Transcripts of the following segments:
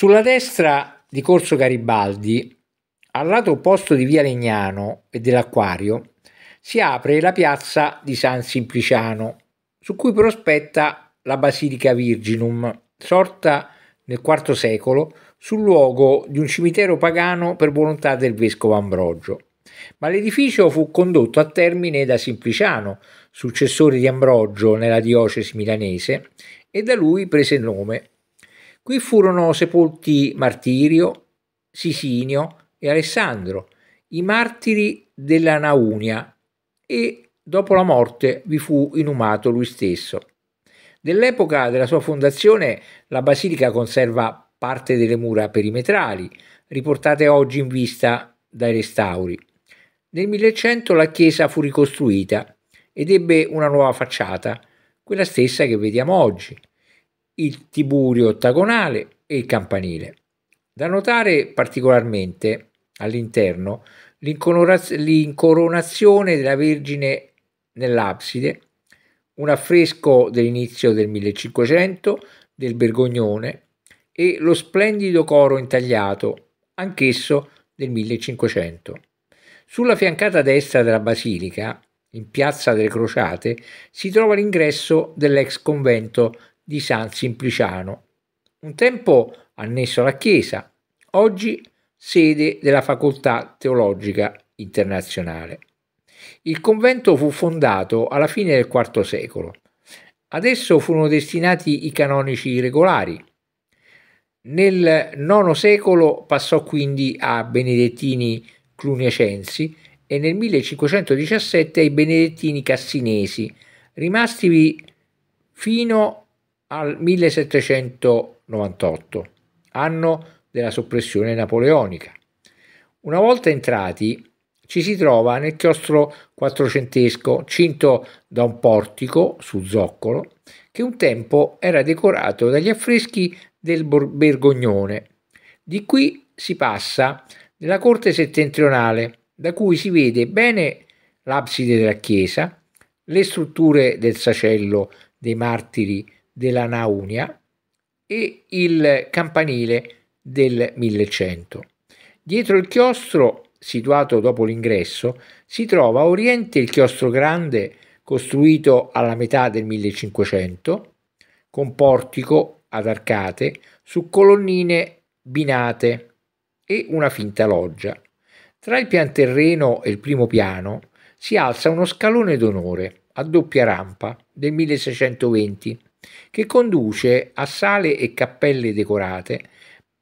Sulla destra di Corso Garibaldi, al lato opposto di Via Legnano e dell'Acquario, si apre la piazza di San Simpliciano, su cui prospetta la Basilica Virginum, sorta nel IV secolo sul luogo di un cimitero pagano per volontà del vescovo Ambrogio. Ma l'edificio fu condotto a termine da Simpliciano, successore di Ambrogio nella diocesi milanese, e da lui prese il nome Qui furono sepolti Martirio, Sisinio e Alessandro, i martiri della Naunia, e dopo la morte vi fu inumato lui stesso. Dell'epoca della sua fondazione la basilica conserva parte delle mura perimetrali, riportate oggi in vista dai restauri. Nel 1100 la chiesa fu ricostruita ed ebbe una nuova facciata, quella stessa che vediamo oggi il tiburio ottagonale e il campanile. Da notare particolarmente all'interno l'incoronazione della Vergine nell'abside, un affresco dell'inizio del 1500 del Bergognone e lo splendido coro intagliato, anch'esso del 1500. Sulla fiancata destra della basilica, in piazza delle Crociate, si trova l'ingresso dell'ex convento di San Simpliciano, un tempo annesso alla Chiesa, oggi sede della Facoltà Teologica Internazionale. Il convento fu fondato alla fine del IV secolo. Ad esso furono destinati i canonici regolari. Nel IX secolo passò quindi a benedettini cluniacensi e nel 1517 ai benedettini cassinesi, rimastivi fino al 1798, anno della soppressione napoleonica. Una volta entrati, ci si trova nel chiostro quattrocentesco, cinto da un portico su zoccolo, che un tempo era decorato dagli affreschi del Borgognone. Di qui si passa nella corte settentrionale, da cui si vede bene l'abside della chiesa, le strutture del sacello dei martiri della Naunia e il campanile del 1100. Dietro il chiostro, situato dopo l'ingresso, si trova a oriente il chiostro grande costruito alla metà del 1500 con portico ad arcate su colonnine binate e una finta loggia. Tra il pianterreno e il primo piano si alza uno scalone d'onore a doppia rampa del 1620 che conduce a sale e cappelle decorate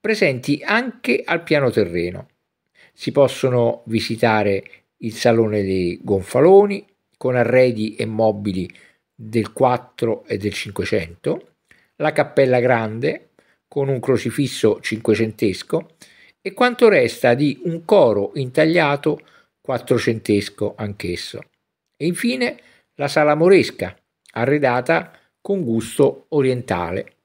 presenti anche al piano terreno. Si possono visitare il Salone dei Gonfaloni con arredi e mobili del 4 e del 500, la Cappella Grande con un crocifisso cinquecentesco e quanto resta di un coro intagliato quattrocentesco anch'esso. E infine la Sala Moresca, arredata con gusto orientale.